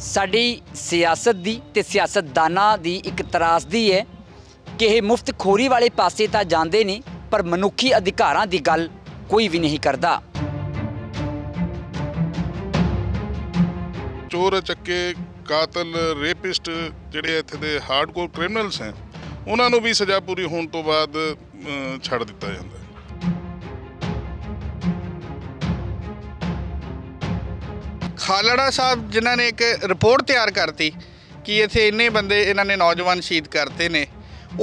ਸਾਡੀ ਸਿਆਸਤ ਦੀ ਤੇ ਸਿਆਸਤਦਾਨਾਂ ਦੀ ਇੱਕ ਤਰਾਸਦੀ ਹੈ ਕਿ ਇਹ ਮੁਫਤ ਖੋਰੀ ਵਾਲੇ ਪਾਸੇ ਤਾਂ ਜਾਂਦੇ ਨੇ ਪਰ ਮਨੁੱਖੀ ਅਧਿਕਾਰਾਂ ਦੀ ਗੱਲ ਕੋਈ ਵੀ ਨਹੀਂ ਕਰਦਾ ਚੋਰ ਚੱਕੇ ਕਾਤਲ ਰੇਪਿਸਟ ਜਿਹੜੇ ਇੱਥੇ ਦੇ ਹਾਰਡਕੋਰ ਕ੍ਰਿਮੀਨਲਸ ਹਨ ਉਹਨਾਂ ਨੂੰ ਵੀ ਸਜ਼ਾ ਪੂਰੀ ਹੋਣ ਤੋਂ ਬਾਅਦ ਛੱਡ ਦਿੱਤਾ ਜਾਂਦਾ ਹੈ ਖਾਲੜਾ ਸਾਹਿਬ ਜਿਨ੍ਹਾਂ ਨੇ ਇੱਕ ਰਿਪੋਰਟ ਤਿਆਰ ਕਰਤੀ ਕਿ ਇੱਥੇ ਇੰਨੇ ਬੰਦੇ ਇਹਨਾਂ ਨੇ ਨੌਜਵਾਨ ਸ਼ਹੀਦ ਕਰਤੇ ਨੇ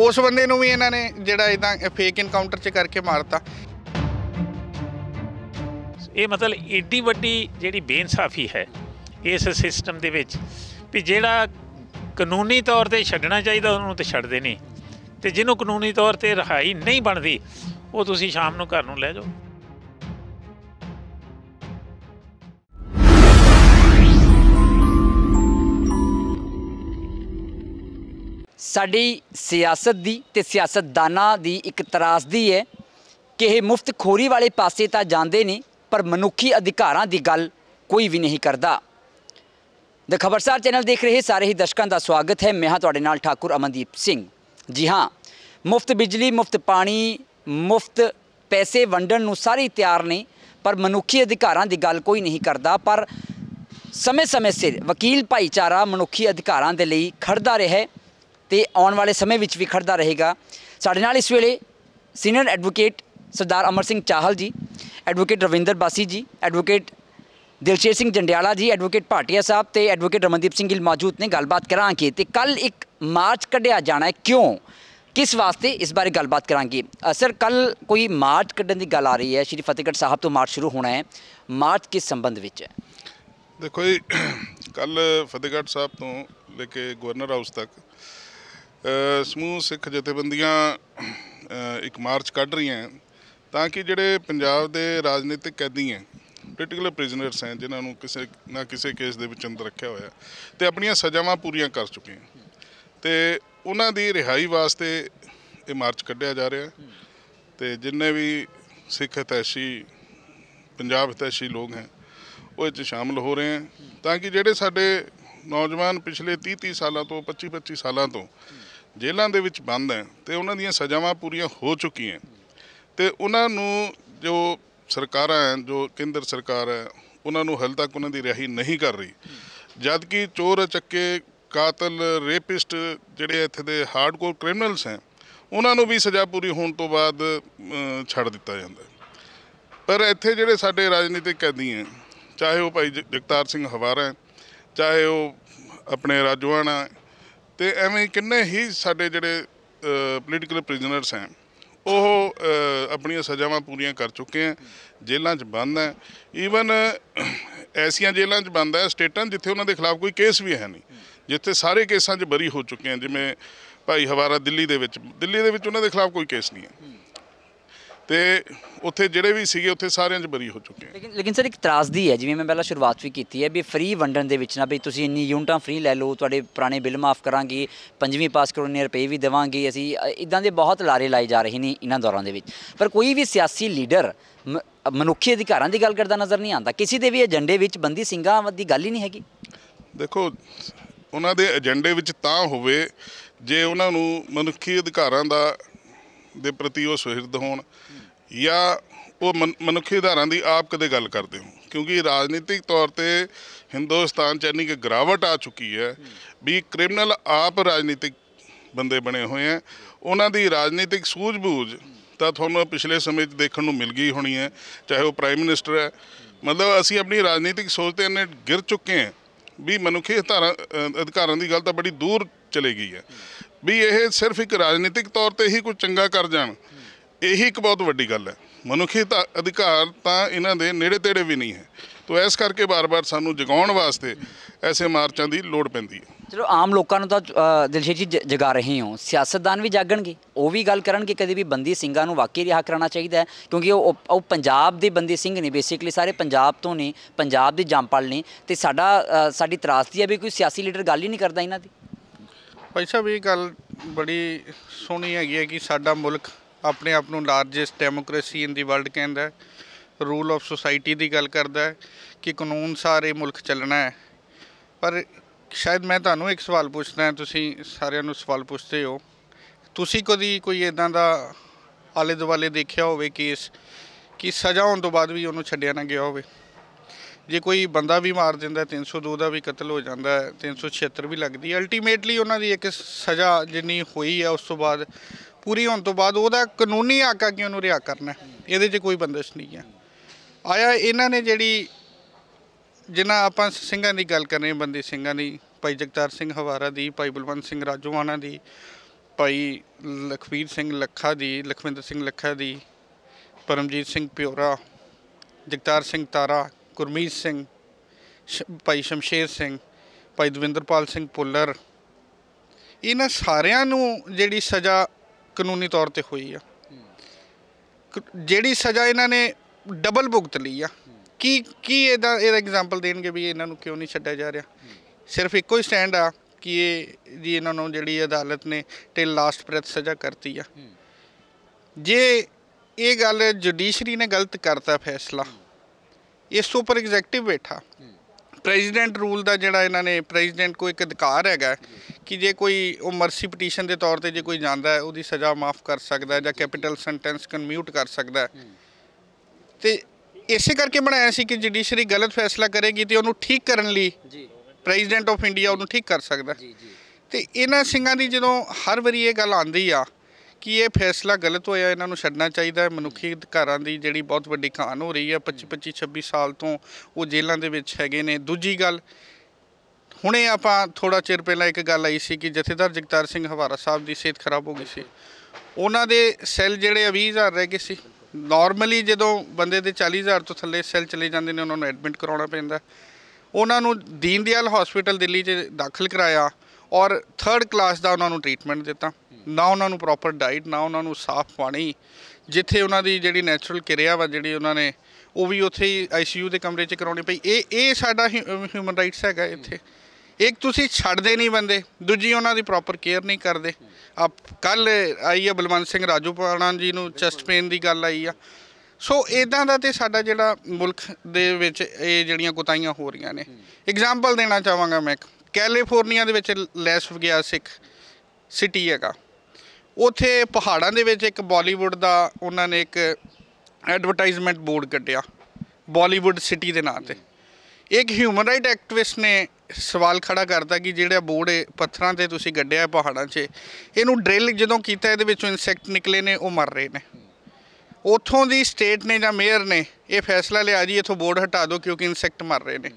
ਉਸ ਬੰਦੇ ਨੂੰ ਵੀ ਇਹਨਾਂ ਨੇ ਜਿਹੜਾ ਇਦਾਂ ਫੇਕ ਇਨਕਾਊਂਟਰ 'ਚ ਕਰਕੇ ਮਾਰਤਾ ਇਹ ਮਤਲਬ ਏਡੀ ਵੱਡੀ ਜਿਹੜੀ ਬੇਇਨਸਾਫੀ ਹੈ ਇਸ ਸਿਸਟਮ ਦੇ ਵਿੱਚ ਵੀ ਜਿਹੜਾ ਕਾਨੂੰਨੀ ਤੌਰ ਤੇ ਛੱਡਣਾ ਚਾਹੀਦਾ ਉਹਨੂੰ ਤੇ ਛੱਡਦੇ ਨਹੀਂ ਤੇ ਜਿਹਨੂੰ ਕਾਨੂੰਨੀ ਤੌਰ ਤੇ ਰਹਾਈ ਨਹੀਂ ਬਣਦੀ ਉਹ ਤੁਸੀਂ ਸ਼ਾਮ ਨੂੰ ਘਰ ਨੂੰ ਲੈ ਜਾਓ ਸਾਡੀ ਸਿਆਸਤ ਦੀ ਤੇ ਸਿਆਸਤਦਾਨਾਂ ਦੀ ਇੱਕ ਤਰਾਸਦੀ ਹੈ ਕਿ ਇਹ ਮੁਫਤ ਖੋਰੀ ਵਾਲੇ ਪਾਸੇ ਤਾਂ ਜਾਂਦੇ ਨੇ ਪਰ ਮਨੁੱਖੀ ਅਧਿਕਾਰਾਂ ਦੀ ਗੱਲ ਕੋਈ ਵੀ ਨਹੀਂ ਕਰਦਾ ਦ ਖਬਰਸਾਰ ਚੈਨਲ ਦੇਖ ਰਹੇ ਸਾਰੇ ਹੀ ਦਰਸ਼ਕਾਂ ਦਾ ਸਵਾਗਤ ਹੈ ਮੈਂ ਹਾਂ ਤੁਹਾਡੇ ਨਾਲ ਠਾਕੁਰ ਅਮਨਦੀਪ ਸਿੰਘ ਜੀ ਹਾਂ ਮੁਫਤ ਬਿਜਲੀ ਮੁਫਤ ਪਾਣੀ ਮੁਫਤ ਪੈਸੇ ਵੰਡਣ ਨੂੰ ਸਾਰੇ ਤਿਆਰ ਨੇ ਪਰ ਮਨੁੱਖੀ ਅਧਿਕਾਰਾਂ ਦੀ ਗੱਲ ਕੋਈ ਨਹੀਂ ਕਰਦਾ ਪਰ ਸਮੇਂ-ਸਮੇਂ ਸਿਰ ਵਕੀਲ ਭਾਈਚਾਰਾ ਮਨੁੱਖੀ ਅਧਿਕਾਰਾਂ ਦੇ ਲਈ ਖੜਦਾ ਰਿਹਾ ਹੈ ਤੇ ਆਉਣ ਵਾਲੇ ਸਮੇਂ ਵਿੱਚ ਵੀ ਖੜਦਾ ਰਹੇਗਾ ਸਾਡੇ ਨਾਲ ਇਸ ਵੇਲੇ senior advocate Sardar Amar Singh Chahal ji advocate Ravinder ਬਾਸੀ ਜੀ ਐਡਵੋਕੇਟ ਦਿਲਸ਼ੇਰ ਸਿੰਘ ਜੰਡਿਆਲਾ ਜੀ ਐਡਵੋਕੇਟ ਭਾਟਿਆ ਸਾਹਿਬ ਤੇ ਐਡਵੋਕੇਟ ਰਮਨਦੀਪ ਸਿੰਘ ਗਿੱਲ ਮੌਜੂਦ ਨੇ ਗੱਲਬਾਤ ਕਰਾਂਗੇ ਤੇ ਕੱਲ ਇੱਕ ਮਾਰਚ ਕੱਢਿਆ ਜਾਣਾ ਹੈ ਕਿਉਂ ਕਿਸ ਵਾਸਤੇ ਇਸ ਬਾਰੇ ਗੱਲਬਾਤ ਕਰਾਂਗੇ ਸਰ ਕੱਲ ਕੋਈ ਮਾਰਚ ਕੱਢਣ ਦੀ ਗੱਲ ਆ ਰਹੀ ਹੈ ਸ਼੍ਰੀ ਫਤਿਹਗੜ੍ਹ ਸਾਹਿਬ ਤੋਂ ਮਾਰਚ ਸ਼ੁਰੂ ਹੋਣਾ ਹੈ ਮਾਰਚ ਕਿਸ ਸੰਬੰਧ ਵਿੱਚ ਹੈ ਦੇਖੋ ਜੀ ਕੱਲ ਫਤਿਹਗੜ੍ਹ ਸਾਹਿਬ ਤੋਂ ਲੈ ਕੇ ਗਵਰਨਰ ਹਾਊਸ ਤੱਕ ਸਮੂਹ ਸਿੱਖ ਜਥੇਬੰਦੀਆਂ ਇੱਕ ਮਾਰਚ ਕੱਢ ਰਹੀਆਂ ਤਾਂ ਕਿ ਜਿਹੜੇ ਪੰਜਾਬ ਦੇ ਰਾਜਨੀਤਿਕ ਕੈਦੀ ਹੈ ਪੋਲੀਟੀਕਲ ਪ੍ਰਿਜ਼ਨਰਸ ਹੈ ਜਿਨ੍ਹਾਂ ਨੂੰ ਕਿਸੇ ਨਾ ਕਿਸੇ ਕੇਸ ਦੇ ਵਿੱਚ ਅੰਦਰ ਰੱਖਿਆ ਹੋਇਆ ਤੇ ਆਪਣੀਆਂ ਸਜ਼ਾਵਾਂ ਪੂਰੀਆਂ ਕਰ ਚੁੱਕੇ ਹਨ ਤੇ ਉਹਨਾਂ ਦੀ ਰਿਹਾਈ ਵਾਸਤੇ ਇਹ ਮਾਰਚ ਕੱਢਿਆ ਜਾ ਰਿਹਾ ਤੇ ਜਿੰਨੇ ਵੀ ਸਿੱਖ ਹਿਤੈਸ਼ੀ ਪੰਜਾਬ ਹਿਤੈਸ਼ੀ ਲੋਕ ਹੈ ਉਹ ਇੱਥੇ ਸ਼ਾਮਲ ਹੋ ਰਹੇ ਹਨ ਤਾਂ ਕਿ ਜਿਹੜੇ ਸਾਡੇ ਨੌਜਵਾਨ ਪਿਛਲੇ 30-30 ਸਾਲਾਂ ਤੋਂ 25-25 ਸਾਲਾਂ ਤੋਂ ਜੇਲ੍ਹਾਂ ਦੇ ਵਿੱਚ ਬੰਦ ਹੈ ਤੇ ਉਹਨਾਂ ਦੀਆਂ ਸਜ਼ਾਵਾਂ ਪੂਰੀਆਂ ਹੋ ਚੁੱਕੀਆਂ ਤੇ ਉਹਨਾਂ ਨੂੰ ਜੋ ਸਰਕਾਰਾਂ ਹੈ ਜੋ ਕੇਂਦਰ ਸਰਕਾਰ ਹੈ ਉਹਨਾਂ ਨੂੰ ਹਾਲੇ ਤੱਕ ਉਹਨਾਂ ਦੀ ਰਿਹਾਈ ਨਹੀਂ ਕਰ ਰਹੀ ਜਦ ਕਿ ਚੋਰ ਚੱਕੇ ਕਾਤਲ ਰੇਪਿਸਟ ਜਿਹੜੇ ਇੱਥੇ ਦੇ ਹਾਰਡਕੋਰ ਕ੍ਰਿਮੀਨਲਸ ਹੈ ਉਹਨਾਂ ਨੂੰ ਵੀ ਸਜ਼ਾ ਪੂਰੀ ਹੋਣ ਤੋਂ ਬਾਅਦ ਛੱਡ ਦਿੱਤਾ ਜਾਂਦਾ ਪਰ ਇੱਥੇ ਜਿਹੜੇ ਸਾਡੇ ਰਾਜਨੀਤਿਕ ਕੈਦੀ ਹੈ ਚਾਹੇ ਉਹ ਭਾਈ ਜਗਤਾਰ ਸਿੰਘ ਹਵਾਰਾ ਚਾਹੇ ਉਹ ਆਪਣੇ ਰਾਜਵਾਨਾ ਤੇ ਐਵੇਂ ਕਿੰਨੇ ਹੀ ਸਾਡੇ ਜਿਹੜੇ ਪੋਲੀਟੀਕਲ ਪ੍ਰਿਜ਼ਨਰਸ ਹਨ ਉਹ ਆਪਣੀਆਂ ਸਜ਼ਾਵਾਂ ਪੂਰੀਆਂ ਕਰ ਚੁੱਕੇ ਆ ਜੇਲ੍ਹਾਂ 'ਚ ਬੰਦ ਹੈ ਈਵਨ ਐਸੀਆਂ ਜੇਲ੍ਹਾਂ 'ਚ ਬੰਦ ਹੈ ਸਟੇਟਾਂ ਜਿੱਥੇ ਉਹਨਾਂ ਦੇ ਖਿਲਾਫ ਕੋਈ ਕੇਸ ਵੀ ਹੈ ਨਹੀਂ ਜਿੱਥੇ ਸਾਰੇ ਕੇਸਾਂ 'ਚ ਬਰੀ ਹੋ ਚੁੱਕੇ ਆ ਜਿਵੇਂ ਭਾਈ ਹਵਾਰਾ ਦਿੱਲੀ ਦੇ ਵਿੱਚ ਦਿੱਲੀ ਦੇ ਵਿੱਚ ਉਹਨਾਂ ਦੇ ਖਿਲਾਫ ਕੋਈ ਕੇਸ ਨਹੀਂ ਹੈ ਤੇ ਉੱਥੇ ਜਿਹੜੇ ਵੀ ਸੀਗੇ ਉੱਥੇ ਸਾਰਿਆਂ 'ਚ ਬਰੀ ਹੋ ਚੁੱਕੇ ਲੇਕਿਨ ਲੇਕਿਨ ਸਰ ਇੱਕ ਤਰਾਸਦੀ ਹੈ ਜਿਵੇਂ ਮੈਂ ਪਹਿਲਾਂ ਸ਼ੁਰੂਆਤ ਵੀ ਕੀਤੀ ਹੈ ਵੀ ਫ੍ਰੀ ਵੰਡਣ ਦੇ ਵਿੱਚ ਨਾ ਵੀ ਤੁਸੀਂ ਇੰਨੀ ਯੂਨਟਾਂ ਫ੍ਰੀ ਲੈ ਲਓ ਤੁਹਾਡੇ ਪੁਰਾਣੇ ਬਿੱਲ ਮਾਫ ਕਰਾਂਗੇ ਪੰਜਵੀਂ ਪਾਸ ਕਰੋਨੇ ਰੁਪਏ ਵੀ ਦੇਵਾਂਗੇ ਅਸੀਂ ਇਦਾਂ ਦੇ ਬਹੁਤ ਲਾਰੇ ਲਾਏ ਜਾ ਰਹੇ ਨੇ ਇਹਨਾਂ ਦੌਰਾਂ ਦੇ ਵਿੱਚ ਪਰ ਕੋਈ ਵੀ ਸਿਆਸੀ ਲੀਡਰ ਮਨੁੱਖੀ ਅਧਿਕਾਰਾਂ ਦੀ ਗੱਲ ਕਰਦਾ ਨਜ਼ਰ ਨਹੀਂ ਆਉਂਦਾ ਕਿਸੇ ਦੇ ਵੀ ਏਜੰਡੇ ਵਿੱਚ ਬੰਦੀ ਸਿੰਘਾਂ ਦੀ ਗੱਲ ਹੀ ਨਹੀਂ ਹੈਗੀ ਦੇਖੋ ਉਹਨਾਂ ਦੇ ਏਜੰਡੇ ਵਿੱਚ ਤਾਂ ਹੋਵੇ ਜੇ ਉਹਨਾਂ ਨੂੰ ਮਨੁੱਖੀ ਅਧਿਕਾਰਾਂ ਦਾ ਦੇ ਪ੍ਰਤੀ ਉਹ ਸੁਹਿਰਦ ਹੋਣ ਜਾਂ ਉਹ ਮਨੁੱਖੀ ਆਧਾਰਾਂ ਦੀ ਆਪ ਕਦੇ ਗੱਲ ਕਰਦੇ ਹੋ ਕਿਉਂਕਿ ਰਾਜਨੀਤਿਕ ਤੌਰ ਤੇ ਹਿੰਦੁਸਤਾਨ ਚ ਇੰਨੀ ਕਿ ਗਰਾਵਟ ਆ ਚੁੱਕੀ ਹੈ ਵੀ ਕ੍ਰਿਮੀਨਲ ਆਪ ਰਾਜਨੀਤਿਕ ਬੰਦੇ ਬਣੇ ਹੋਏ ਆ ਉਹਨਾਂ ਦੀ ਰਾਜਨੀਤਿਕ ਸੂਝ-ਬੂਝ ਤਾਂ ਤੁਹਾਨੂੰ ਪਿਛਲੇ ਸਮੇਂ 'ਚ ਦੇਖਣ ਨੂੰ ਮਿਲ ਗਈ ਹੋਣੀ ਹੈ ਚਾਹੇ ਉਹ ਪ੍ਰਾਈਮ ਮਿਨਿਸਟਰ ਹੈ ਮਤਲਬ ਅਸੀਂ ਆਪਣੀ ਰਾਜਨੀਤਿਕ ਸੋਚ ਤੇ ਇੰਨੇ ਗਿਰ ਚੁੱਕੇ ਆ ਵੀ ਮਨੁੱਖੀ ਅਧਿਕਾਰਾਂ ਦੀ ਗੱਲ ਤਾਂ ਬੜੀ ਦੂਰ ਚਲੇ ਗਈ ਹੈ ਵੀ ਇਹ ਸਿਰਫ ਇੱਕ ਰਾਜਨੀਤਿਕ ਤੌਰ ਤੇ ਹੀ ਕੋਈ ਚੰਗਾ ਕਰ ਜਾਣ ਇਹੀ ਇੱਕ ਬਹੁਤ ਵੱਡੀ ਗੱਲ ਹੈ ਮਨੁੱਖੀ ਅਧਿਕਾਰ ਤਾਂ ਇਹਨਾਂ ਦੇ ਨੇੜੇ ਤੇੜੇ ਵੀ ਨਹੀਂ ਹੈ ਤੋ ਇਸ ਕਰਕੇ ਬਾਰ-ਬਾਰ ਸਾਨੂੰ ਜਗਾਉਣ ਵਾਸਤੇ ਐਸੇ ਮਾਰਚਾਂ ਦੀ ਲੋੜ ਪੈਂਦੀ ਹੈ ਚਲੋ ਆਮ ਲੋਕਾਂ ਨੂੰ ਤਾਂ ਦਿਲਸ਼ੇਜੀ ਜੀ ਜਗਾ ਰਹੇ ਹੋ ਸਿਆਸਤਦਾਨ ਵੀ ਜਾਗਣਗੇ ਉਹ ਵੀ ਗੱਲ ਕਰਨਗੇ ਕਦੇ ਵੀ ਬੰਦੀ ਸਿੰਘਾਂ ਨੂੰ ਵਾਕਈ ਰਿਹਾ ਕਰਾਉਣਾ ਚਾਹੀਦਾ ਹੈ ਕਿਉਂਕਿ ਉਹ ਉਹ ਪੰਜਾਬ ਦੇ ਬੰਦੀ ਸਿੰਘ ਨੇ ਬੇਸਿਕਲੀ ਸਾਰੇ ਪੰਜਾਬ ਤੋਂ ਨੇ ਪੰਜਾਬ ਦੇ ਜੰਪਲ ਨੇ ਤੇ ਸਾਡਾ ਸਾਡੀ ਤਰਾਸਦੀ ਹੈ ਵੀ ਕੋਈ ਸਿਆਸੀ ਲੀਡਰ ਗੱਲ ਹੀ ਨਹੀਂ ਕਰਦਾ ਇਹਨਾਂ ਦੀ ਭਾਈ ਸਾਹਿਬ ਇਹ ਗੱਲ ਬੜੀ ਸੋਹਣੀ ਹੈਗੀ ਹੈ ਕਿ ਸਾਡਾ ਮੁਲਕ ਆਪਣੇ ਆਪ ਨੂੰ largest democracy in the world ਕਹਿੰਦਾ ਹੈ ਰੂਲ ਆਫ ਸੋਸਾਇਟੀ ਦੀ ਗੱਲ ਕਰਦਾ ਹੈ ਕਿ ਕਾਨੂੰਨ ਸਾਰੇ ਮੁਲਕ ਚੱਲਣਾ ਹੈ ਪਰ ਸ਼ਾਇਦ ਮੈਂ ਤੁਹਾਨੂੰ ਇੱਕ ਸਵਾਲ ਪੁੱਛਣਾ ਤੁਸੀਂ ਸਾਰਿਆਂ ਨੂੰ ਸਵਾਲ ਪੁੱਛਦੇ ਹੋ ਤੁਸੀਂ ਕਦੀ ਕੋਈ ਇਦਾਂ ਦਾ ਆਲੇ ਦੁਆਲੇ ਦੇਖਿਆ ਹੋਵੇ ਕੇਸ ਕਿ ਸਜ਼ਾ ਹੋਣ ਤੋਂ ਬਾਅਦ ਵੀ ਉਹਨੂੰ ਛੱਡਿਆ ਨਾ ਗਿਆ ਹੋਵੇ ਜੇ ਕੋਈ ਬੰਦਾ ਵੀ ਮਾਰ ਦਿੰਦਾ 302 ਦਾ ਵੀ ਕਤਲ ਹੋ ਜਾਂਦਾ 376 ਵੀ ਲੱਗਦੀ ਹੈ ਅਲਟੀਮੇਟਲੀ ਉਹਨਾਂ ਦੀ ਇੱਕ ਸਜ਼ਾ ਜਿੰਨੀ ਹੋਈ ਹੈ ਉਸ ਤੋਂ ਬਾਅਦ ਪੂਰੀ ਹੋਣ ਤੋਂ ਬਾਅਦ ਉਹਦਾ ਕਾਨੂੰਨੀ ਹੱਕ ਆ ਕਿ ਉਹਨੂੰ ਰਿਹਾ ਕਰਨਾ ਇਹਦੇ 'ਚ ਕੋਈ ਬੰਦਸ਼ ਨਹੀਂ ਹੈ ਆਇਆ ਇਹਨਾਂ ਨੇ ਜਿਹੜੀ ਜਿਨ੍ਹਾਂ ਆਪਾਂ ਸਿੰਘਾਂ ਦੀ ਗੱਲ ਕਰ ਰਹੇ ਬੰਦੀ ਸਿੰਘਾਂ ਦੀ ਭਾਈ ਜਗਤਾਰ ਸਿੰਘ ਹਵਾਰਾ ਦੀ ਭਾਈ ਬਲਵੰਤ ਸਿੰਘ ਰਾਜੋਵਾਨਾ ਦੀ ਭਾਈ ਲਖਵੀਰ ਸਿੰਘ ਲੱਖਾ ਦੀ ਲਖਵਿੰਦਰ ਸਿੰਘ ਲੱਖਾ ਦੀ ਪਰਮਜੀਤ ਸਿੰਘ ਪਿਓਰਾ ਜਗਤਾਰ ਸਿੰਘ ਤਾਰਾ ਗੁਰਮੀਤ ਸਿੰਘ ਭਾਈ ਸ਼ਮਸ਼ੇਰ ਸਿੰਘ ਭਾਈ ਦਵਿੰਦਰਪਾਲ ਸਿੰਘ ਪੁੱਲਰ ਇਹਨਾਂ ਸਾਰਿਆਂ ਨੂੰ ਜਿਹੜੀ ਸਜ਼ਾ ਕਾਨੂੰਨੀ ਤੌਰ ਤੇ ਹੋਈ ਆ ਜਿਹੜੀ ਸਜ਼ਾ ਇਹਨਾਂ ਨੇ ਡਬਲ ਭੁਗਤ ਲਈ ਆ ਕੀ ਕੀ ਇਹਦਾ ਇਹਦਾ ਐਗਜ਼ਾਮਪਲ ਦੇਣਗੇ ਵੀ ਇਹਨਾਂ ਨੂੰ ਕਿਉਂ ਨਹੀਂ ਛੱਡਿਆ ਜਾ ਰਿਹਾ ਸਿਰਫ ਇੱਕੋ ਹੀ ਸਟੈਂਡ ਆ ਕਿ ਇਹ ਜੀ ਇਹਨਾਂ ਨੂੰ ਜਿਹੜੀ ਅਦਾਲਤ ਨੇ ਟਿਲ ਲਾਸਟ ਪ੍ਰਤ ਸਜ਼ਾ ਕਰਤੀ ਆ ਜੇ ਇਹ ਗੱਲ ਜੁਡੀਸ਼ਰੀ ਨੇ ਗਲਤ ਕਰਤਾ ਫੈਸਲਾ ਇਸ ਤੋਂ ਉੱਪਰ ਐਗਜ਼ੈਕਟਿਵ ਬੈਠਾ ਪ੍ਰੈਜ਼ੀਡੈਂਟ ਰੂਲ ਦਾ ਜਿਹੜਾ ਇਹਨਾਂ ਨੇ ਪ੍ਰੈਜ਼ੀਡੈਂਟ ਕੋ ਇੱਕ ਅਧਿਕਾਰ ਹੈਗਾ ਕਿ ਜੇ ਕੋਈ ਉਹ ਮਰਸੀ ਪਟੀਸ਼ਨ ਦੇ ਤੌਰ ਤੇ ਜੇ ਕੋਈ ਜਾਂਦਾ ਉਹਦੀ ਸਜ਼ਾ ਮਾਫ ਕਰ ਸਕਦਾ ਜਾਂ ਕੈਪੀਟਲ ਸੈਂਟੈਂਸ ਕਨਮਿਊਟ ਕਰ ਸਕਦਾ ਤੇ ਇਸੇ ਕਰਕੇ ਬਣਾਇਆ ਸੀ ਕਿ ਜੁਡੀਸ਼ਰੀ ਗਲਤ ਫੈਸਲਾ ਕਰੇਗੀ ਤੇ ਉਹਨੂੰ ਠੀਕ ਕਰਨ ਲਈ ਜੀ ਪ੍ਰੈਜ਼ੀਡੈਂਟ ਆਫ ਇੰਡੀਆ ਉਹਨੂੰ ਠੀਕ ਕਰ ਸਕਦਾ ਜੀ ਜੀ ਤੇ ਇਹਨਾਂ ਸਿੰਘਾਂ ਦੀ ਜਦੋਂ ਹਰ ਵਾਰੀ ਇਹ ਗੱਲ ਆਂਦੀ ਆ ਕਿ ਇਹ ਫੈਸਲਾ ਗਲਤ ਹੋਇਆ ਇਹਨਾਂ ਨੂੰ ਛੱਡਣਾ ਚਾਹੀਦਾ ਹੈ ਮਨੁੱਖੀ ਅਧਿਕਾਰਾਂ ਦੀ ਜਿਹੜੀ ਬਹੁਤ ਵੱਡੀ ਖਾਨ ਹੋ ਰਹੀ ਹੈ 25 25 26 ਸਾਲ ਤੋਂ ਉਹ ਜੇਲ੍ਹਾਂ ਦੇ ਵਿੱਚ ਹੈਗੇ ਨੇ ਦੂਜੀ ਗੱਲ ਹੁਣੇ ਆਪਾਂ ਥੋੜਾ ਚਿਰ ਪਹਿਲਾਂ ਇੱਕ ਗੱਲ ਆਈ ਸੀ ਕਿ ਜਥੇਦਾਰ ਜਗਤਾਰ ਸਿੰਘ ਹਵਾਰਾ ਸਾਹਿਬ ਦੀ ਸਿਹਤ ਖਰਾਬ ਹੋ ਗਈ ਸੀ ਉਹਨਾਂ ਦੇ ਸੈੱਲ ਜਿਹੜੇ 20000 ਰਹਿ ਗਏ ਸੀ ਨਾਰਮਲੀ ਜਦੋਂ ਬੰਦੇ ਦੇ 40000 ਤੋਂ ਥੱਲੇ ਸੈੱਲ ਚਲੇ ਜਾਂਦੇ ਨੇ ਉਹਨਾਂ ਨੂੰ ਐਡਮਿਟ ਕਰਾਉਣਾ ਪੈਂਦਾ ਉਹਨਾਂ ਨੂੰ ਦੀਨਦਿਆਲ ਹਸਪੀਟਲ ਦਿੱਲੀ 'ਚ ਦਾਖਲ ਕਰਾਇਆ ਔਰ ਥਰਡ ਕਲਾਸ ਦਾ ਉਹਨਾਂ ਨੂੰ ਟ੍ਰੀਟਮੈਂਟ ਦਿੱਤਾ ਨਾ ਉਹਨਾਂ ਨੂੰ ਪ੍ਰੋਪਰ ਡਾਈਟ ਨਾ ਉਹਨਾਂ ਨੂੰ ਸਾਫ਼ ਪਾਣੀ ਜਿੱਥੇ ਉਹਨਾਂ ਦੀ ਜਿਹੜੀ ਨੈਚੁਰਲ ਕਿਰਿਆ ਵਾ ਜਿਹੜੀ ਉਹਨਾਂ ਨੇ ਉਹ ਵੀ ਉੱਥੇ ਹੀ ਆਈਸੀਯੂ ਦੇ ਕਮਰੇ 'ਚ ਕਰਾਉਣੀ ਪਈ ਇਹ ਇਹ ਸਾਡਾ ਹਿਊਮਨ ਰਾਈਟਸ ਹੈਗਾ ਇੱਥੇ ਇੱਕ ਤੁਸੀਂ ਛੱਡਦੇ ਨਹੀਂ ਬੰਦੇ ਦੂਜੀ ਉਹਨਾਂ ਦੀ ਪ੍ਰੋਪਰ ਕੇਅਰ ਨਹੀਂ ਕਰਦੇ ਆ ਕੱਲ ਆਈ ਹੈ ਬਲਵੰਤ ਸਿੰਘ ਰਾਜੂ ਪਾਣਾ ਜੀ ਨੂੰ ਚੈਸਟ ਪੇਨ ਦੀ ਗੱਲ ਆਈ ਆ ਸੋ ਇਦਾਂ ਦਾ ਤੇ ਸਾਡਾ ਜਿਹੜਾ ਮੁਲਕ ਦੇ ਵਿੱਚ ਇਹ ਜਿਹੜੀਆਂ ਕੁਤਾਈਆਂ ਹੋ ਰਹੀਆਂ ਨੇ ਐਗਜ਼ਾਮਪਲ ਦੇਣਾ ਚਾਹਾਂਗਾ ਮੈਂ ਇੱਕ ਕੈਲੀਫੋਰਨੀਆ ਦੇ ਵਿੱਚ ਲੈਸ ਗਿਆ ਸਿੱਖ ਸਿਟੀ ਹੈਗਾ ਉਥੇ ਪਹਾੜਾਂ ਦੇ ਵਿੱਚ ਇੱਕ ਬਾਲੀਵੁੱਡ ਦਾ ਉਹਨਾਂ ਨੇ ਇੱਕ ਐਡਵਰਟਾਈਜ਼ਮੈਂਟ ਬੋਰਡ ਕੱਢਿਆ ਬਾਲੀਵੁੱਡ ਸਿਟੀ ਦੇ ਨਾਂ ਤੇ ਇੱਕ ਹਿਊਮਨ ਰਾਈਟ ਐਕਟਿਵਿਸਟ ਨੇ ਸਵਾਲ ਖੜਾ ਕਰਤਾ ਕਿ ਜਿਹੜਾ ਬੋਰਡ ਪੱਥਰਾਂ ਤੇ ਤੁਸੀਂ ਗੱਡਿਆ ਪਹਾੜਾਂ 'ਚ ਇਹਨੂੰ ਡ੍ਰਿਲ ਜਦੋਂ ਕੀਤਾ ਇਹਦੇ ਵਿੱਚੋਂ ਇਨਸੈਕਟ ਨਿਕਲੇ ਨੇ ਉਹ ਮਰ ਰਹੇ ਨੇ ਉੱਥੋਂ ਦੀ ਸਟੇਟ ਨੇ ਜਾਂ ਮੇਅਰ ਨੇ ਇਹ ਫੈਸਲਾ ਲਿਆ ਜੀ ਇਥੋਂ ਬੋਰਡ ਹਟਾ ਦਿਓ ਕਿਉਂਕਿ ਇਨਸੈਕਟ ਮਰ ਰਹੇ ਨੇ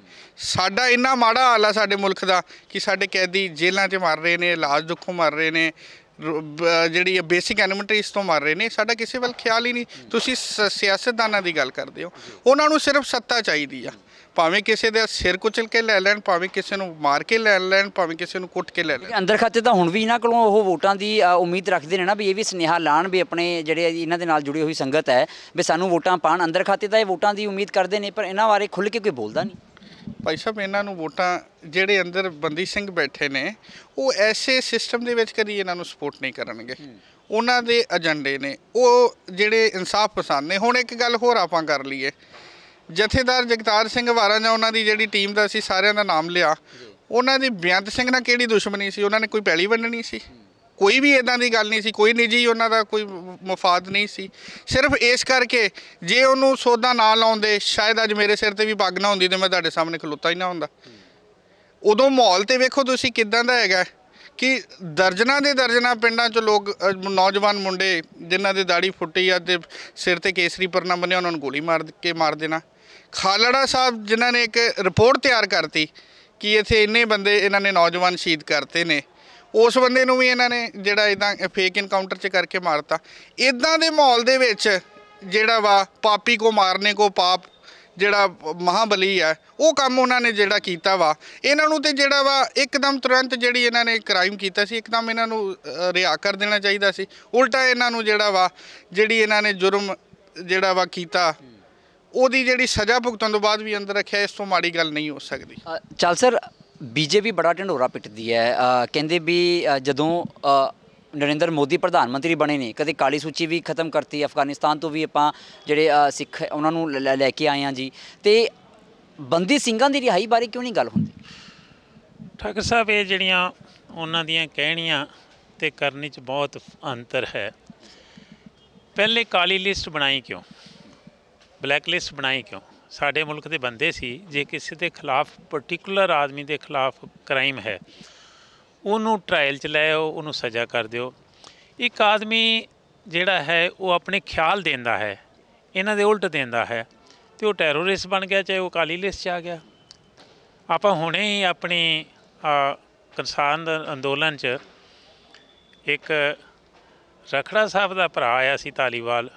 ਸਾਡਾ ਇੰਨਾ ਮਾੜਾ ਹਾਲ ਆ ਸਾਡੇ ਮੁਲਕ ਦਾ ਕਿ ਸਾਡੇ ਕੈਦੀ ਜੇਲ੍ਹਾਂ 'ਚ ਮਰ ਰਹੇ ਨੇ ਇਲਾਜ ਦੁੱਖੋਂ ਮਰ ਰਹੇ ਨੇ ਜਿਹੜੀ ਬੇਸਿਕ ਐਲੀਮੈਂਟਰੀਜ਼ ਤੋਂ ਮਰ ਰਹੇ ਨੇ ਸਾਡਾ ਕਿਸੇ ਵੱਲ ਖਿਆਲ ਹੀ ਨਹੀਂ ਤੁਸੀਂ ਸਿਆਸਤਦਾਨਾਂ ਦੀ ਗੱਲ ਕਰਦੇ ਹੋ ਉਹਨਾਂ ਨੂੰ ਸਿਰਫ ਸੱਤਾ ਚਾਹੀਦੀ ਆ ਭਾਵੇਂ ਕਿਸੇ ਦੇ ਸਿਰ ਕੁਚਲ ਕੇ ਲੈ ਲੈਣ ਭਾਵੇਂ ਕਿਸੇ ਨੂੰ ਮਾਰ ਕੇ ਲੈ ਲੈਣ ਭਾਵੇਂ ਕਿਸੇ ਨੂੰ ਕੁੱਟ ਕੇ ਲੈ ਲੈਣ ਅੰਦਰ ਖਾਤੇ ਤਾਂ ਹੁਣ ਵੀ ਇਹਨਾਂ ਕੋਲੋਂ ਉਹ ਵੋਟਾਂ ਦੀ ਉਮੀਦ ਰੱਖਦੇ ਨੇ ਨਾ ਵੀ ਇਹ ਵੀ ਸੁਨੇਹਾ ਲਾਣ ਵੀ ਆਪਣੇ ਜਿਹੜੇ ਇਹਨਾਂ ਦੇ ਨਾਲ ਜੁੜੀ ਹੋਈ ਸੰਗਤ ਹੈ ਵੀ ਸਾਨੂੰ ਵੋਟਾਂ ਪਾਣ ਅੰਦਰ ਖਾਤੇ ਤਾਂ ਇਹ ਵੋਟਾਂ ਦੀ ਉਮੀਦ ਕਰਦੇ ਨੇ ਪਰ ਇਹਨਾਂ ਬਾਰੇ ਖੁੱਲ ਕੇ ਕੋਈ ਬੋਲਦਾ ਨਹੀਂ ਭਾਈ ਸਾਹਿਬ ਇਹਨਾਂ ਨੂੰ ਵੋਟਾਂ ਜਿਹੜੇ ਅੰਦਰ ਬੰਦੀ ਸਿੰਘ ਬੈਠੇ ਨੇ ਉਹ ਐਸੇ ਸਿਸਟਮ ਦੇ ਵਿੱਚ ਕਦੀ ਇਹਨਾਂ ਨੂੰ ਸਪੋਰਟ ਨਹੀਂ ਕਰਨਗੇ ਉਹਨਾਂ ਦੇ ਏਜੰਡੇ ਨੇ ਉਹ ਜਿਹੜੇ ਇਨਸਾਫ ਪਸੰਦ ਨੇ ਹੁਣ ਇੱਕ ਗੱਲ ਹੋਰ ਆਪਾਂ ਕਰ ਲਈਏ ਜਥੇਦਾਰ ਜਗਤਾਰ ਸਿੰਘ ਵਾਰਾ ਜਾਂ ਉਹਨਾਂ ਦੀ ਜਿਹੜੀ ਟੀਮ ਦਾ ਅਸੀਂ ਸਾਰਿਆਂ ਦਾ ਨਾਮ ਲਿਆ ਉਹਨਾਂ ਦੀ ਬਿਆੰਤ ਸਿੰਘ ਨਾਲ ਕਿਹੜੀ ਦੁਸ਼ਮਣੀ ਸੀ ਉਹਨਾਂ ਨੇ ਕੋਈ ਪਹਿਲੀ ਵੰਡਣੀ ਸੀ ਕੋਈ ਵੀ ਇਦਾਂ ਦੀ ਗੱਲ ਨਹੀਂ ਸੀ ਕੋਈ ਨਿੱਜੀ ਉਹਨਾਂ ਦਾ ਕੋਈ ਮਫਾਦ ਨਹੀਂ ਸੀ ਸਿਰਫ ਇਸ ਕਰਕੇ ਜੇ ਉਹਨੂੰ ਸੋਦਾ ਨਾ ਲਾਉਂਦੇ ਸ਼ਾਇਦ ਅੱਜ ਮੇਰੇ ਸਿਰ ਤੇ ਵੀ ਪੱਗ ਨਾ ਹੁੰਦੀ ਤੇ ਮੈਂ ਤੁਹਾਡੇ ਸਾਹਮਣੇ ਖਲੋਤਾ ਹੀ ਨਾ ਹੁੰਦਾ ਉਦੋਂ ਮਾਹੌਲ ਤੇ ਵੇਖੋ ਤੁਸੀਂ ਕਿਦਾਂ ਦਾ ਹੈਗਾ ਕਿ ਦਰਜਨਾ ਦੇ ਦਰਜਨਾ ਪਿੰਡਾਂ 'ਚ ਲੋਕ ਨੌਜਵਾਨ ਮੁੰਡੇ ਜਿਨ੍ਹਾਂ ਦੇ ਦਾੜੀ ਫੁੱਟੀ ਆ ਤੇ ਸਿਰ ਤੇ ਕੇਸਰੀ ਪਰਨਾ ਬੰਨਿਆ ਉਹਨਾਂ ਨੂੰ ਗੋਲੀ ਮਾਰ ਕੇ ਮਾਰ ਦੇਣਾ ਖਾਲੜਾ ਸਾਹਿਬ ਜਿਨ੍ਹਾਂ ਨੇ ਇੱਕ ਰਿਪੋਰਟ ਤਿਆਰ ਕਰਤੀ ਕਿ ਇੱਥੇ ਇੰਨੇ ਬੰਦੇ ਇਹਨਾਂ ਨੇ ਨੌਜਵਾਨ ਸ਼ਹੀਦ ਕਰਤੇ ਨੇ ਉਸ ਬੰਦੇ ਨੂੰ ਵੀ ਇਹਨਾਂ ਨੇ ਜਿਹੜਾ ਇਦਾਂ ਫੇਕ ਇਨਕਾਊਂਟਰ 'ਚ ਕਰਕੇ ਮਾਰਤਾ ਇਦਾਂ ਦੇ ਮਾਹੌਲ ਦੇ ਵਿੱਚ ਜਿਹੜਾ ਵਾ ਪਾਪੀ ਕੋ ਮਾਰਨੇ ਕੋ ਪਾਪ ਜਿਹੜਾ ਮਹਾਬਲੀ ਆ ਉਹ ਕੰਮ ਉਹਨਾਂ ਨੇ ਜਿਹੜਾ ਕੀਤਾ ਵਾ ਇਹਨਾਂ ਨੂੰ ਤੇ ਜਿਹੜਾ ਵਾ ਇੱਕਦਮ ਤੁਰੰਤ ਜਿਹੜੀ ਇਹਨਾਂ ਨੇ ਕ੍ਰਾਈਮ ਕੀਤਾ ਸੀ ਇੱਕਦਮ ਇਹਨਾਂ ਨੂੰ ਰਿਹਾ ਕਰ ਦੇਣਾ ਚਾਹੀਦਾ ਸੀ ਉਲਟਾ ਇਹਨਾਂ ਨੂੰ ਜਿਹੜਾ ਵਾ ਜਿਹੜੀ ਇਹਨਾਂ ਨੇ ਜੁਰਮ ਜਿਹੜਾ ਵਾ ਕੀਤਾ ਉਹਦੀ ਜਿਹੜੀ ਸਜ਼ਾ ਭੁਗਤਣ ਤੋਂ ਬਾਅਦ ਵੀ ਅੰਦਰ ਰੱਖਿਆ ਇਸ ਤੋਂ ਮਾੜੀ ਗੱਲ ਨਹੀਂ ਹੋ ਸਕਦੀ ਚੱਲ ਸਰ ਬੀਜੇਪੀ ਬੜਾ ਢੰਡੋਰਾ ਪਿੱਟਦੀ ਹੈ ਕਹਿੰਦੇ ਵੀ ਜਦੋਂ ਨਰਿੰਦਰ ਮੋਦੀ ਪ੍ਰਧਾਨ ਮੰਤਰੀ ਬਣੇ ਨੇ ਕਦੇ ਕਾਲੀ ਸੂਚੀ ਵੀ ਖਤਮ ਕਰਤੀ ਅਫਗਾਨਿਸਤਾਨ ਤੋਂ ਵੀ ਆਪਾਂ ਜਿਹੜੇ ਸਿੱਖ ਉਹਨਾਂ ਨੂੰ ਲੈ ਕੇ ਆਏ ਆ ਜੀ ਤੇ ਬੰਦੀ ਸਿੰਘਾਂ ਦੀ ਰਿਹਾਈ ਬਾਰੇ ਕਿਉਂ ਨਹੀਂ ਗੱਲ ਹੁੰਦੀ ਠਾਕੁਰ ਸਾਹਿਬ ਇਹ ਜਿਹੜੀਆਂ ਉਹਨਾਂ ਦੀਆਂ ਕਹਿਣੀਆਂ ਤੇ ਕਰਨ 'ਚ ਬਹੁਤ ਅੰਤਰ ਹੈ ਪਹਿਲੇ ਕਾਲੀ ਲਿਸਟ ਬਣਾਈ ਕਿਉਂ ਬਲੈਕ ਲਿਸਟ ਬਣਾਈ ਕਿਉਂ ਸਾਡੇ ਮੁਲਕ ਦੇ ਬੰਦੇ ਸੀ ਜੇ ਕਿਸੇ ਦੇ ਖਿਲਾਫ ਪਾਰਟਿਕੂਲਰ ਆਦਮੀ ਦੇ ਖਿਲਾਫ ਕ੍ਰਾਈਮ ਹੈ ਉਹਨੂੰ ਟ੍ਰਾਇਲ ਚ ਲਾਓ ਉਹਨੂੰ ਸਜ਼ਾ ਕਰ ਦਿਓ ਇੱਕ ਆਦਮੀ ਜਿਹੜਾ ਹੈ ਉਹ ਆਪਣੇ ਖਿਆਲ ਦਿੰਦਾ ਹੈ ਇਹਨਾਂ ਦੇ ਉਲਟ ਦਿੰਦਾ ਹੈ ਤੇ ਉਹ ਟੈਰੋਰਿਸਟ ਬਣ ਗਿਆ ਚਾਹੇ ਉਹ ਕਾਲੀ ਲਿਸਟ 'ਚ ਆ ਗਿਆ ਆਪਾਂ ਹੁਣੇ ਹੀ ਆਪਣੀ ਕਿਸਾਨ ਅੰਦੋਲਨ 'ਚ ਇੱਕ ਰਖੜਾ ਸਾਹਿਬ ਦਾ ਭਰਾ ਆਇਆ ਸੀ ਤਾਲੀਵਾਲ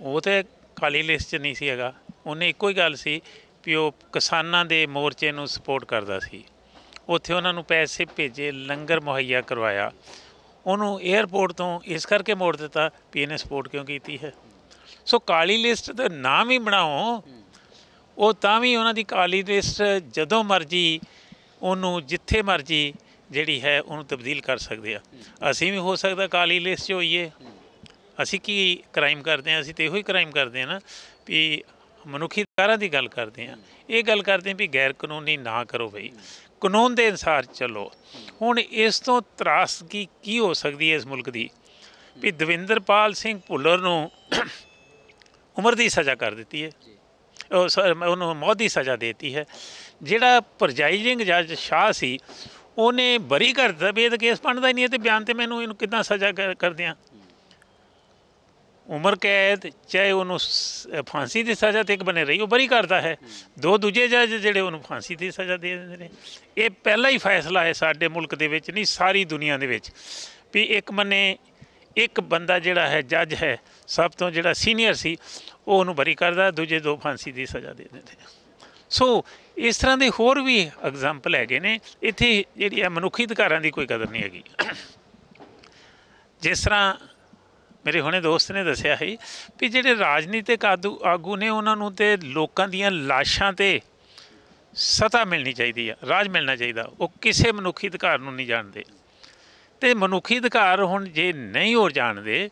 ਉਹ ਤੇ ਕਾਲੀ ਲਿਸਟ 'ਚ ਨਹੀਂ ਸੀ ਹੈਗਾ ਉਹਨੇ ਇੱਕੋ ਹੀ ਗੱਲ ਸੀ ਵੀ ਉਹ ਕਿਸਾਨਾਂ ਦੇ ਮੋਰਚੇ ਨੂੰ ਸਪੋਰਟ ਕਰਦਾ ਸੀ ਉੱਥੇ ਉਹਨਾਂ ਨੂੰ ਪੈਸੇ ਭੇਜੇ ਲੰਗਰ ਮੁਹੱਈਆ ਕਰਵਾਇਆ ਉਹਨੂੰ 에어ਪੋਰਟ ਤੋਂ ਇਸ ਕਰਕੇ ਮੋੜ ਦਿੱਤਾ ਵੀ ਇਹਨੇ ਸਪੋਰਟ ਕਿਉਂ ਕੀਤੀ ਹੈ ਸੋ ਕਾਲੀ ਲਿਸਟ ਦਾ ਨਾਮ ਹੀ ਬਣਾਓ ਉਹ ਤਾਂ ਵੀ ਉਹਨਾਂ ਦੀ ਕਾਲੀ ਲਿਸਟ ਜਦੋਂ ਮਰਜੀ ਉਹਨੂੰ ਜਿੱਥੇ ਮਰਜੀ ਜਿਹੜੀ ਹੈ ਉਹਨੂੰ ਤਬਦੀਲ ਕਰ ਸਕਦੇ ਆ ਅਸੀਂ ਵੀ ਹੋ ਸਕਦਾ ਕਾਲੀ ਲਿਸਟ 'ਚ ਹੋਈਏ ਅਸੀਂ ਕੀ ਕ੍ਰਾਈਮ ਕਰਦੇ ਆ ਅਸੀਂ ਤੇ ਇਹੋ ਹੀ ਕ੍ਰਾਈਮ ਕਰਦੇ ਆ ਨਾ ਵੀ ਮਨੁੱਖੀ ਅਧਿਕਾਰਾਂ ਦੀ ਗੱਲ ਕਰਦੇ ਆ ਇਹ ਗੱਲ ਕਰਦੇ ਆ ਵੀ ਗੈਰ ਕਾਨੂੰਨੀ ਨਾ ਕਰੋ ਭਈ ਕਾਨੂੰਨ ਦੇ ਅਨਸਾਰ ਚੱਲੋ ਹੁਣ ਇਸ ਤੋਂ ਤਰਾਸ ਕੀ ਹੋ ਸਕਦੀ ਹੈ ਇਸ ਮੁਲਕ ਦੀ ਵੀ ਦਵਿੰਦਰਪਾਲ ਸਿੰਘ ਭੁੱਲਰ ਨੂੰ ਉਮਰ ਦੀ ਸਜ਼ਾ ਕਰ ਦਿੱਤੀ ਹੈ ਉਹਨੂੰ ਮੌਤ ਦੀ ਸਜ਼ਾ ਦਿੱਤੀ ਹੈ ਜਿਹੜਾ ਪ੍ਰਜਾਈਜਿੰਗ ਜੱਜ ਸ਼ਾਹ ਸੀ ਉਹਨੇ ਬਰੀ ਕਰ ਦਿੱਤਾ ਵੀ ਇਹ ਕੇਸ ਪੰਡਦਾ ਹੀ ਨਹੀਂ ਤੇ ਬਿਆਨ ਤੇ ਮੈਨੂੰ ਇਹਨੂੰ ਕਿਦਾਂ ਸਜ਼ਾ ਕਰਦੇ ਆ ਉਮਰ ਕੈਦ ਚਾਹੇ ਉਹਨੂੰ ਫਾਂਸੀ ਦੀ ਸਜ਼ਾ ਤੇ ਇੱਕ ਬਣੇ ਰਹੀ ਉਹ ਬਰੀ ਕਰਦਾ ਹੈ ਦੋ ਦੂਜੇ ਜੱਜ ਜਿਹੜੇ ਉਹਨੂੰ ਫਾਂਸੀ ਦੀ ਸਜ਼ਾ ਦੇ ਦਿੰਦੇ ਨੇ ਇਹ ਪਹਿਲਾ ਹੀ ਫੈਸਲਾ ਹੈ ਸਾਡੇ ਮੁਲਕ ਦੇ ਵਿੱਚ ਨਹੀਂ ਸਾਰੀ ਦੁਨੀਆ ਦੇ ਵਿੱਚ ਵੀ ਇੱਕ ਮੰਨੇ ਇੱਕ ਬੰਦਾ ਜਿਹੜਾ ਹੈ ਜੱਜ ਹੈ ਸਭ ਤੋਂ ਜਿਹੜਾ ਸੀਨੀਅਰ ਸੀ ਉਹ ਉਹਨੂੰ ਬਰੀ ਕਰਦਾ ਦੂਜੇ ਦੋ ਫਾਂਸੀ ਦੀ ਸਜ਼ਾ ਦੇ ਦਿੰਦੇ ਨੇ ਸੋ ਇਸ ਤਰ੍ਹਾਂ ਦੇ ਹੋਰ ਵੀ ਐਗਜ਼ਾਮਪਲ ਹੈਗੇ ਨੇ ਇੱਥੇ ਜਿਹੜੀ ਹੈ ਮਨੁੱਖੀ ਅਧਿਕਾਰਾਂ ਦੀ ਕੋਈ ਕਦਰ ਨਹੀਂ ਹੈਗੀ ਜਿਸ ਤਰ੍ਹਾਂ ਮੇਰੇ ਹੁਣੇ ਦੋਸਤ ਨੇ ਦੱਸਿਆ ਸੀ ਵੀ ਜਿਹੜੇ ਰਾਜਨੀਤਿਕ ਆਗੂ ਨੇ ਉਹਨਾਂ ਨੂੰ ਤੇ ਲੋਕਾਂ ਦੀਆਂ ਲਾਸ਼ਾਂ ਤੇ ਸਤਾ ਮਿਲਣੀ ਚਾਹੀਦੀ ਆ ਰਾਜ ਮਿਲਣਾ ਚਾਹੀਦਾ ਉਹ ਕਿਸੇ ਮਨੁੱਖੀ ਅਧਿਕਾਰ ਨੂੰ ਨਹੀਂ ਜਾਣਦੇ ਤੇ ਮਨੁੱਖੀ ਅਧਿਕਾਰ ਹੁਣ ਜੇ ਨਹੀਂ ਹੋਰ ਜਾਣਦੇ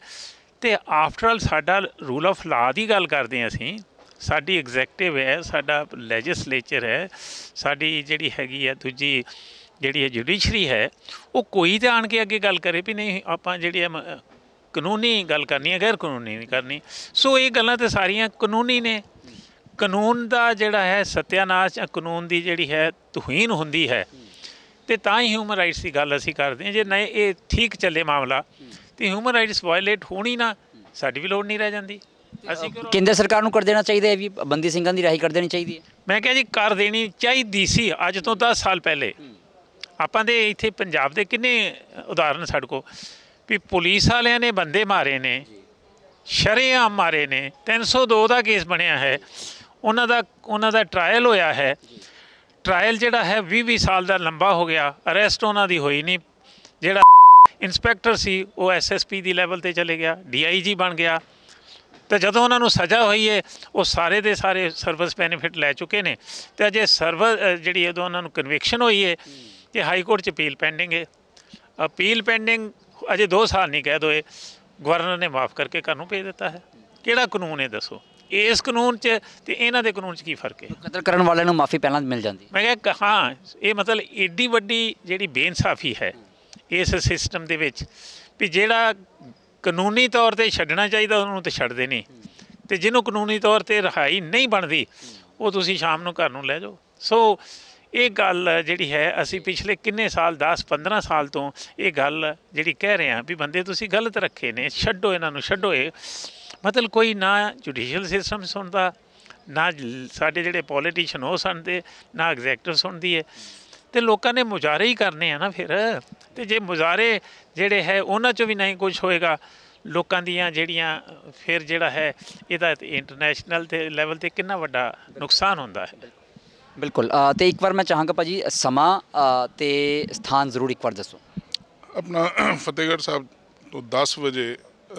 ਤੇ ਆਫਟਰ ਆਲ ਸਾਡਾ ਰੂਲ ਆਫ ਲਾ ਦੀ ਗੱਲ ਕਰਦੇ ਅਸੀਂ ਸਾਡੀ ਐਗਜ਼ੈਕਟਿਵ ਹੈ ਸਾਡਾ ਲੈਜਿਸਲੇਚਰ ਹੈ ਸਾਡੀ ਜਿਹੜੀ ਹੈਗੀ ਹੈ ਦੂਜੀ ਜਿਹੜੀ ਹੈ ਜੁਡੀਸ਼ਰੀ ਹੈ ਉਹ ਕੋਈ ਤਾਂ ਆਣ ਕੇ ਅੱਗੇ ਗੱਲ ਕਰੇ ਵੀ ਨਹੀਂ ਆਪਾਂ ਜਿਹੜੀ ਕਾਨੂੰਨੀ ਗੱਲ ਕਰਨੀ ਹੈ ਗੈਰ ਕਾਨੂੰਨੀ ਨਹੀਂ ਕਰਨੀ ਸੋ ਇਹ ਗੱਲਾਂ ਤੇ ਸਾਰੀਆਂ ਕਾਨੂੰਨੀ ਨੇ ਕਾਨੂੰਨ ਦਾ ਜਿਹੜਾ ਹੈ ਸਤਿਆਨਾਸ਼ ਕਾਨੂੰਨ ਦੀ ਜਿਹੜੀ ਹੈ ਤੁਹੀਨ ਹੁੰਦੀ ਹੈ ਤੇ ਤਾਂ ਹੀ ਹਿਊਮਨ ਰਾਈਟਸ ਦੀ ਗੱਲ ਅਸੀਂ ਕਰਦੇ ਹਾਂ ਜੇ ਨਹੀਂ ਇਹ ਠੀਕ ਚੱਲੇ ਮਾਮਲਾ ਤੇ ਹਿਊਮਨ ਰਾਈਟਸ ਵਾਇਲੇਟ ਹੋਣੀ ਨਾ ਸਾਡੀ ਵੀ ਲੋੜ ਨਹੀਂ ਰਹਿ ਜਾਂਦੀ ਅਸੀਂ ਕੇਂਦਰ ਸਰਕਾਰ ਨੂੰ ਕਰ ਦੇਣਾ ਚਾਹੀਦਾ ਹੈ ਵੀ ਬੰਦੀ ਸਿੰਘਾਂ ਦੀ ਰਾਹੀ ਕਰ ਦੇਣੀ ਚਾਹੀਦੀ ਹੈ ਮੈਂ ਕਹਿੰਦਾ ਜੀ ਕਰ ਦੇਣੀ ਚਾਹੀਦੀ ਸੀ ਅੱਜ ਤੋਂ 10 ਸਾਲ ਪਹਿਲੇ ਆਪਾਂ ਦੇ ਇੱਥੇ ਪੰਜਾਬ ਦੇ ਕਿੰਨੇ ਉਦਾਹਰਨ ਸਾਡੇ ਕੋਲ ਵੀ ਪੁਲਿਸ ਵਾਲਿਆਂ ਨੇ ਬੰਦੇ ਮਾਰੇ ਨੇ ਸ਼ਰੇਆਮ ਮਾਰੇ ਨੇ 302 ਦਾ ਕੇਸ ਬਣਿਆ ਹੈ ਉਹਨਾਂ ਦਾ ਉਹਨਾਂ ਦਾ ਟ੍ਰਾਇਲ ਹੋਇਆ ਹੈ ਟ੍ਰਾਇਲ ਜਿਹੜਾ ਹੈ 20 20 ਸਾਲ ਦਾ ਲੰਬਾ ਹੋ ਗਿਆ ਅਰੈਸਟ ਉਹਨਾਂ ਦੀ ਹੋਈ ਨਹੀਂ ਜਿਹੜਾ ਇਨਸਪੈਕਟਰ ਸੀ ਉਹ ਐਸਐਸਪੀ ਦੀ ਲੈਵਲ ਤੇ ਚਲੇ ਗਿਆ ਡੀਆਈਜੀ ਬਣ ਗਿਆ ਤੇ ਜਦੋਂ ਉਹਨਾਂ ਨੂੰ ਸਜ਼ਾ ਹੋਈ ਹੈ ਉਹ ਸਾਰੇ ਦੇ ਸਾਰੇ ਸਰਵਿਸ ਬੈਨੀਫਿਟ ਲੈ ਚੁੱਕੇ ਨੇ ਤੇ ਅਜੇ ਸਰਵ ਜਿਹੜੀ ਉਹਨਾਂ ਨੂੰ ਕਨਵਿਕਸ਼ਨ ਹੋਈ ਹੈ ਤੇ ਹਾਈ ਕੋਰਟ ਚ ਅਪੀਲ ਪੈਂਡਿੰਗ ਹੈ ਅਪੀਲ ਪੈਂਡਿੰਗ ਅਜੇ 2 ਸਾਲ ਨਹੀਂ ਕਹਿ ਇਹ ਗਵਰਨਰ ਨੇ ਮਾਫ ਕਰਕੇ ਘਰ ਨੂੰ ਭੇਜ ਦਿੱਤਾ ਹੈ ਕਿਹੜਾ ਕਾਨੂੰਨ ਹੈ ਦੱਸੋ ਇਸ ਕਾਨੂੰਨ 'ਚ ਤੇ ਇਹਨਾਂ ਦੇ ਕਾਨੂੰਨ 'ਚ ਕੀ ਫਰਕ ਹੈ ਕਤਲ ਕਰਨ ਵਾਲੇ ਨੂੰ ਮਾਫੀ ਪਹਿਲਾਂ ਮਿਲ ਜਾਂਦੀ ਮੈਂ ਕਿਹਾ ਹਾਂ ਇਹ ਮਤਲਬ ਏਡੀ ਵੱਡੀ ਜਿਹੜੀ ਬੇਇਨਸਾਫੀ ਹੈ ਇਸ ਸਿਸਟਮ ਦੇ ਵਿੱਚ ਵੀ ਜਿਹੜਾ ਕਾਨੂੰਨੀ ਤੌਰ ਤੇ ਛੱਡਣਾ ਚਾਹੀਦਾ ਉਹਨੂੰ ਤੇ ਛੱਡਦੇ ਨਹੀਂ ਤੇ ਜਿਹਨੂੰ ਕਾਨੂੰਨੀ ਤੌਰ ਤੇ ਰਹਾਈ ਨਹੀਂ ਬਣਦੀ ਉਹ ਤੁਸੀਂ ਸ਼ਾਮ ਨੂੰ ਘਰ ਨੂੰ ਲੈ ਜਾਓ ਸੋ ਇਹ ਗੱਲ ਜਿਹੜੀ ਹੈ ਅਸੀਂ ਪਿਛਲੇ ਕਿੰਨੇ ਸਾਲ 10 15 ਸਾਲ ਤੋਂ ਇਹ ਗੱਲ ਜਿਹੜੀ ਕਹਿ ਰਹੇ ਆ ਵੀ ਬੰਦੇ ਤੁਸੀਂ ਗਲਤ ਰੱਖੇ ਨੇ ਛੱਡੋ ਇਹਨਾਂ ਨੂੰ ਛੱਡੋ ਇਹ ਮਤਲਬ ਕੋਈ ਨਾ ਜੁਡੀਸ਼ੀਅਲ ਸਿਸਟਮ ਸੁਣਦਾ ਨਾ ਸਾਡੇ ਜਿਹੜੇ ਪੋਲੀਟੀਸ਼ੀਅਨ ਹੋ ਸੰਦੇ ਨਾ ਐਗਜ਼ੈਕਟਿਵ ਸੁਣਦੀ ਹੈ ਤੇ ਲੋਕਾਂ ਨੇ ਮੁਜ਼ਾਰੇ ਹੀ ਕਰਨੇ ਆ ਨਾ ਫਿਰ ਤੇ ਜੇ ਮੁਜ਼ਾਰੇ ਜਿਹੜੇ ਹੈ ਉਹਨਾਂ ਚੋਂ ਵੀ ਨਹੀਂ ਕੁਝ ਹੋਏਗਾ ਲੋਕਾਂ ਦੀਆਂ ਜਿਹੜੀਆਂ ਫਿਰ ਜਿਹੜਾ ਹੈ ਇਹਦਾ ਇੰਟਰਨੈਸ਼ਨਲ ਤੇ ਲੈਵਲ ਤੇ ਕਿੰਨਾ ਵੱਡਾ ਨੁਕਸਾਨ ਹੁੰਦਾ ਹੈ ਬਿਲਕੁਲ ਤੇ ਇੱਕ ਵਾਰ ਮੈਂ ਚਾਹਾਂਗਾ ਭਾਜੀ ਸਮਾਂ ਤੇ ਸਥਾਨ ਜ਼ਰੂਰ ਇੱਕ ਵਾਰ ਦੱਸੋ ਆਪਣਾ ਫਤਿਹਗੜ੍ਹ ਸਾਹਿਬ ਤੋਂ 10 ਵਜੇ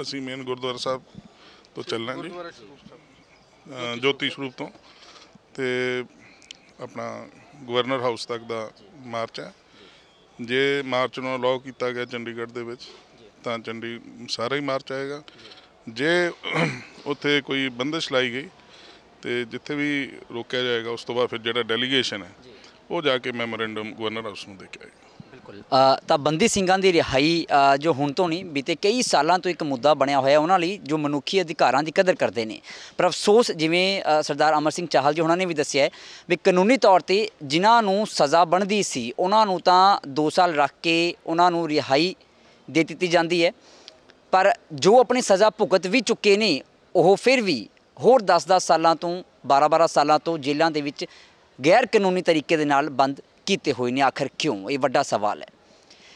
ਅਸੀਂ ਮੇਨ ਗੁਰਦੁਆਰਾ ਸਾਹਿਬ ਤੋਂ ਚੱਲਣਾ ਜੀ ਜੋਤੀ ਸਰੂਪ ਤੋਂ ਤੇ ਆਪਣਾ ਗਵਰਨਰ ਹਾਊਸ ਤੱਕ ਦਾ ਮਾਰਚ ਹੈ ਜੇ ਮਾਰਚ ਨੂੰ ਲਾਅ ਕੀਤਾ ਗਿਆ ਚੰਡੀਗੜ੍ਹ ਦੇ ਵਿੱਚ ਤਾਂ ਚੰਡੀ ਸਾਰਾ ਹੀ ਮਾਰਚ ਆਏਗਾ ਜੇ ਉੱਥੇ ਕੋਈ ਬੰਦਸ਼ ਲਾਈ ਗਈ ਤੇ ਜਿੱਥੇ ਵੀ ਰੋਕਿਆ ਜਾਏਗਾ ਉਸ ਤੋਂ ਬਾਅਦ ਫਿਰ ਜਿਹੜਾ ਡੈਲੀਗੇਸ਼ਨ ਹੈ ਉਹ ਜਾ ਕੇ ਮੈਮੋਰੈਂਡਮ ਗਵਰਨਰ ਹਾਊਸ ਨੂੰ ਦੇ ਕੇ ਆਏਗਾ ਬਿਲਕੁਲ ਤਾਂ ਬੰਦੀ ਸਿੰਘਾਂ ਦੀ ਰਿਹਾਈ ਜੋ ਹੁਣ ਤੋਂ ਨਹੀਂ ਬੀਤੇ ਕਈ ਸਾਲਾਂ ਤੋਂ ਇੱਕ ਮੁੱਦਾ ਬਣਿਆ ਹੋਇਆ ਉਹਨਾਂ ਲਈ ਜੋ ਮਨੁੱਖੀ ਅਧਿਕਾਰਾਂ ਦੀ ਕਦਰ ਕਰਦੇ ਨੇ ਪਰ ਅਫਸੋਸ ਜਿਵੇਂ ਸਰਦਾਰ ਅਮਰ ਸਿੰਘ ਚਾਹਲ ਜੀ ਉਹਨਾਂ ਨੇ ਵੀ ਦੱਸਿਆ ਹੈ ਵੀ ਕਾਨੂੰਨੀ ਤੌਰ ਤੇ ਜਿਨ੍ਹਾਂ ਨੂੰ ਸਜ਼ਾ ਬਣਦੀ ਸੀ ਉਹਨਾਂ ਨੂੰ ਤਾਂ 2 ਸਾਲ ਰੱਖ ਕੇ ਉਹਨਾਂ ਨੂੰ ਰਿਹਾਈ ਦੇ ਦਿੱਤੀ ਜਾਂਦੀ ਹੈ ਪਰ ਜੋ ਆਪਣੀ ਸਜ਼ਾ ਭੁਗਤ ਵੀ ਚੁੱਕੇ ਨੇ ਉਹ ਫਿਰ ਵੀ ਹੋਰ 10-10 ਸਾਲਾਂ ਤੋਂ 12-12 ਸਾਲਾਂ ਤੋਂ ਜੇਲ੍ਹਾਂ ਦੇ ਵਿੱਚ ਗੈਰ ਕਾਨੂੰਨੀ ਤਰੀਕੇ ਦੇ ਨਾਲ ਬੰਦ ਕੀਤੇ ਹੋਏ ਨੇ ਆਖਰ ਕਿਉਂ ਇਹ ਵੱਡਾ ਸਵਾਲ ਹੈ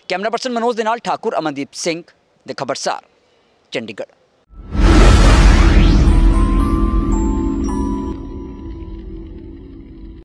ਕੈਮਰਾ ਪਰਸਨ ਮਨੋਜ ਦੇ ਨਾਲ ਠਾਕੁਰ ਅਮਨਦੀਪ ਸਿੰਘ ਦੇ ਖਬਰਸਾਰ ਚੰਡੀਗੜ੍ਹ